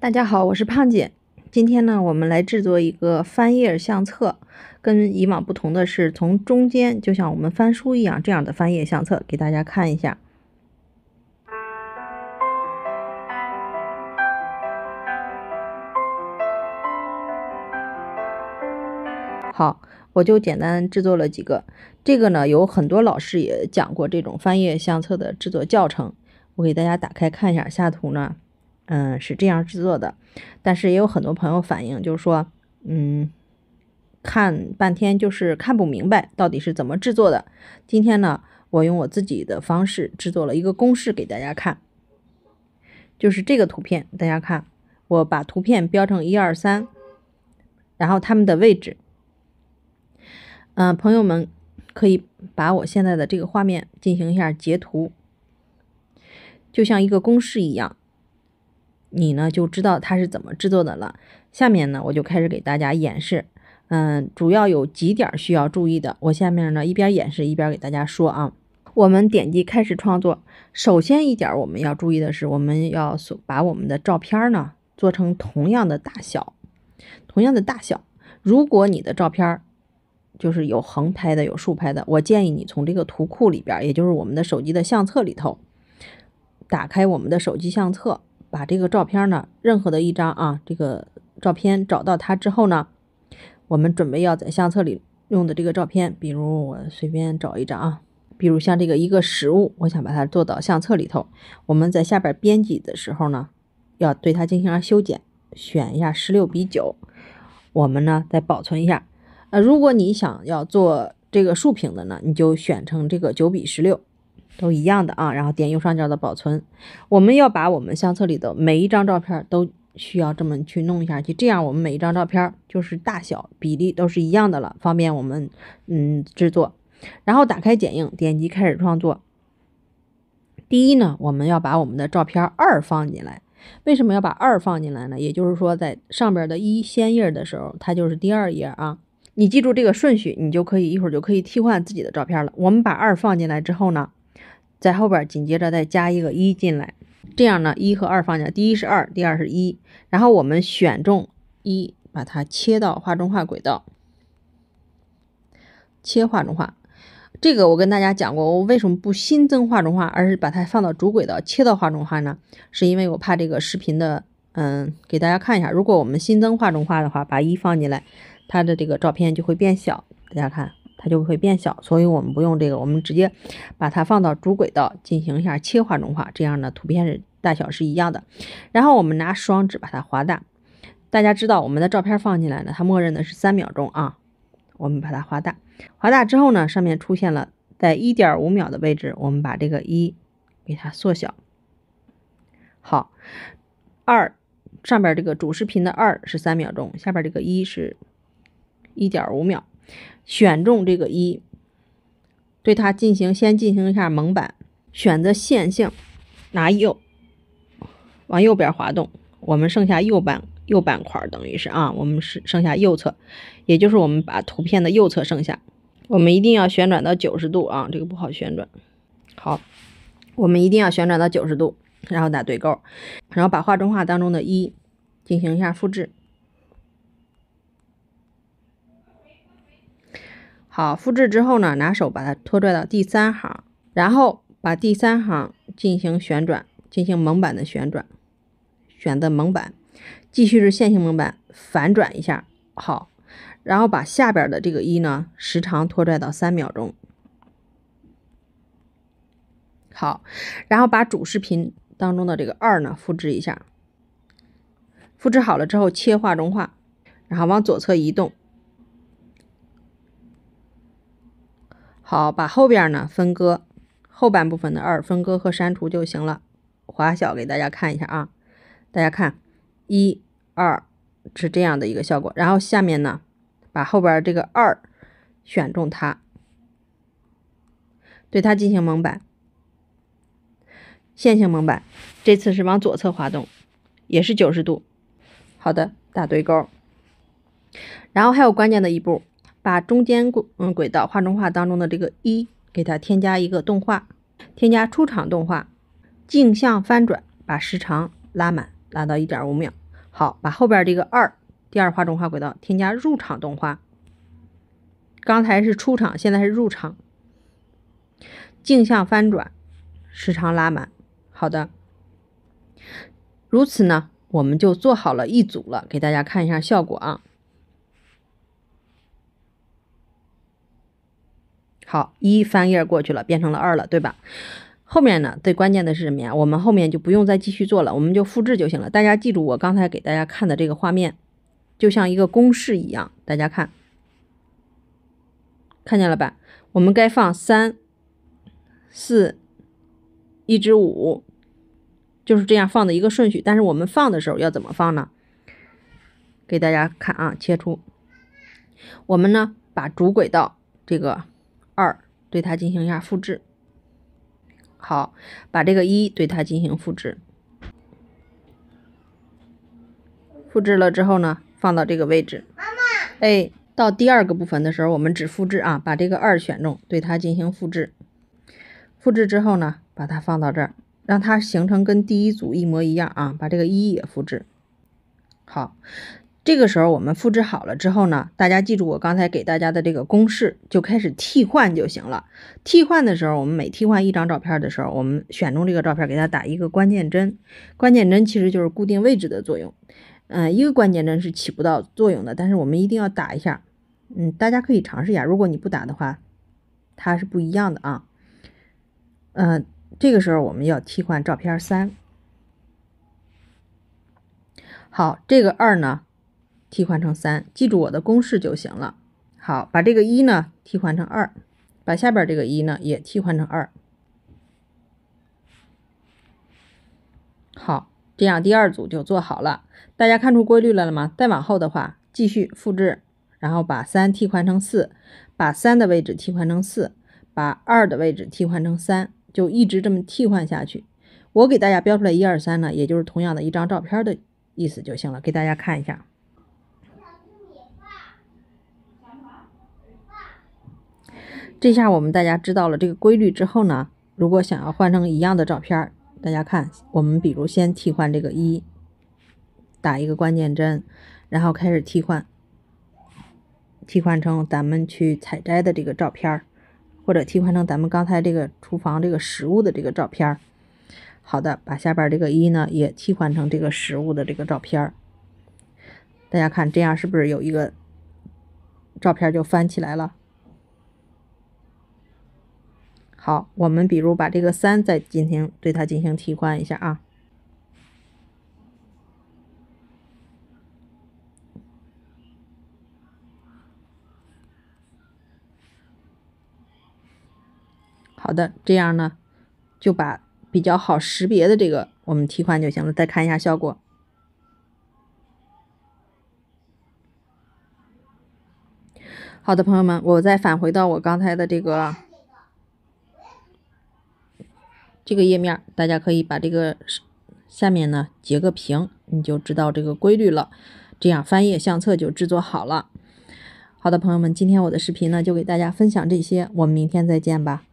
大家好，我是胖姐。今天呢，我们来制作一个翻页相册，跟以往不同的是，从中间就像我们翻书一样这样的翻页相册，给大家看一下。好，我就简单制作了几个。这个呢，有很多老师也讲过这种翻页相册的制作教程，我给大家打开看一下。下图呢。嗯，是这样制作的，但是也有很多朋友反映，就是说，嗯，看半天就是看不明白到底是怎么制作的。今天呢，我用我自己的方式制作了一个公式给大家看，就是这个图片，大家看，我把图片标成一二三，然后它们的位置，嗯，朋友们可以把我现在的这个画面进行一下截图，就像一个公式一样。你呢就知道它是怎么制作的了。下面呢我就开始给大家演示，嗯，主要有几点需要注意的。我下面呢一边演示一边给大家说啊。我们点击开始创作。首先一点我们要注意的是，我们要把我们的照片呢做成同样的大小，同样的大小。如果你的照片就是有横拍的，有竖拍的，我建议你从这个图库里边，也就是我们的手机的相册里头，打开我们的手机相册。把这个照片呢，任何的一张啊，这个照片找到它之后呢，我们准备要在相册里用的这个照片，比如我随便找一张啊，比如像这个一个实物，我想把它做到相册里头。我们在下边编辑的时候呢，要对它进行修剪，选一下十六比九，我们呢再保存一下。呃，如果你想要做这个竖屏的呢，你就选成这个九比十六。都一样的啊，然后点右上角的保存。我们要把我们相册里的每一张照片都需要这么去弄一下去，这样我们每一张照片就是大小比例都是一样的了，方便我们嗯制作。然后打开剪映，点击开始创作。第一呢，我们要把我们的照片二放进来。为什么要把二放进来呢？也就是说，在上边的一先页的时候，它就是第二页啊。你记住这个顺序，你就可以一会儿就可以替换自己的照片了。我们把二放进来之后呢？在后边紧接着再加一个一进来，这样呢，一和二放下，第一是二，第二是一。然后我们选中一，把它切到画中画轨道，切画中画。这个我跟大家讲过，我为什么不新增画中画，而是把它放到主轨道切到画中画呢？是因为我怕这个视频的，嗯，给大家看一下，如果我们新增画中画的话，把一放进来，它的这个照片就会变小。大家看。它就会变小，所以我们不用这个，我们直接把它放到主轨道进行一下切画中画，这样的图片是大小是一样的。然后我们拿双指把它划大，大家知道我们的照片放进来呢，它默认的是三秒钟啊，我们把它划大，划大之后呢，上面出现了在一点五秒的位置，我们把这个一给它缩小，好，二上边这个主视频的二是三秒钟，下边这个一是，一点五秒。选中这个一，对它进行先进行一下蒙版，选择线性，拿右往右边滑动，我们剩下右半右半块儿等于是啊，我们是剩下右侧，也就是我们把图片的右侧剩下，我们一定要旋转到九十度啊，这个不好旋转。好，我们一定要旋转到九十度，然后打对勾，然后把画中画当中的一进行一下复制。好，复制之后呢，拿手把它拖拽到第三行，然后把第三行进行旋转，进行蒙版的旋转，选择蒙版，继续是线性蒙版，反转一下，好，然后把下边的这个一呢时长拖拽到三秒钟，好，然后把主视频当中的这个二呢复制一下，复制好了之后切画中画，然后往左侧移动。好，把后边呢分割，后半部分的二分割和删除就行了。划小给大家看一下啊，大家看一二是这样的一个效果。然后下面呢，把后边这个二选中它，对它进行蒙版，线性蒙版，这次是往左侧滑动，也是九十度。好的，打对勾。然后还有关键的一步。把中间轨嗯轨道画中画当中的这个一给它添加一个动画，添加出场动画，镜像翻转，把时长拉满，拉到一点五秒。好，把后边这个二第二画中画轨道添加入场动画，刚才是出场，现在是入场，镜像翻转，时长拉满。好的，如此呢，我们就做好了一组了，给大家看一下效果啊。好，一翻页过去了，变成了二了，对吧？后面呢？最关键的是什么呀？我们后面就不用再继续做了，我们就复制就行了。大家记住我刚才给大家看的这个画面，就像一个公式一样。大家看，看见了吧？我们该放三四，一直五，就是这样放的一个顺序。但是我们放的时候要怎么放呢？给大家看啊，切出，我们呢把主轨道这个。二对它进行一下复制，好，把这个一对它进行复制。复制了之后呢，放到这个位置。妈妈。哎，到第二个部分的时候，我们只复制啊，把这个二选中，对它进行复制。复制之后呢，把它放到这儿，让它形成跟第一组一模一样啊。把这个一也复制，好。这个时候我们复制好了之后呢，大家记住我刚才给大家的这个公式，就开始替换就行了。替换的时候，我们每替换一张照片的时候，我们选中这个照片，给它打一个关键帧。关键帧其实就是固定位置的作用。嗯，一个关键帧是起不到作用的，但是我们一定要打一下。嗯，大家可以尝试一下，如果你不打的话，它是不一样的啊。嗯，这个时候我们要替换照片三。好，这个二呢？替换成三，记住我的公式就行了。好，把这个一呢替换成二，把下边这个一呢也替换成二。好，这样第二组就做好了。大家看出规律来了吗？再往后的话，继续复制，然后把三替换成四，把三的位置替换成四，把二的位置替换成三，就一直这么替换下去。我给大家标出来一二三呢，也就是同样的一张照片的意思就行了。给大家看一下。这下我们大家知道了这个规律之后呢，如果想要换成一样的照片，大家看，我们比如先替换这个一，打一个关键帧，然后开始替换，替换成咱们去采摘的这个照片儿，或者替换成咱们刚才这个厨房这个食物的这个照片儿。好的，把下边这个一呢也替换成这个食物的这个照片儿。大家看，这样是不是有一个照片就翻起来了？好，我们比如把这个三再进行对它进行替换一下啊。好的，这样呢就把比较好识别的这个我们替换就行了。再看一下效果。好的，朋友们，我再返回到我刚才的这个。这个页面，大家可以把这个下面呢截个屏，你就知道这个规律了。这样翻页相册就制作好了。好的，朋友们，今天我的视频呢就给大家分享这些，我们明天再见吧。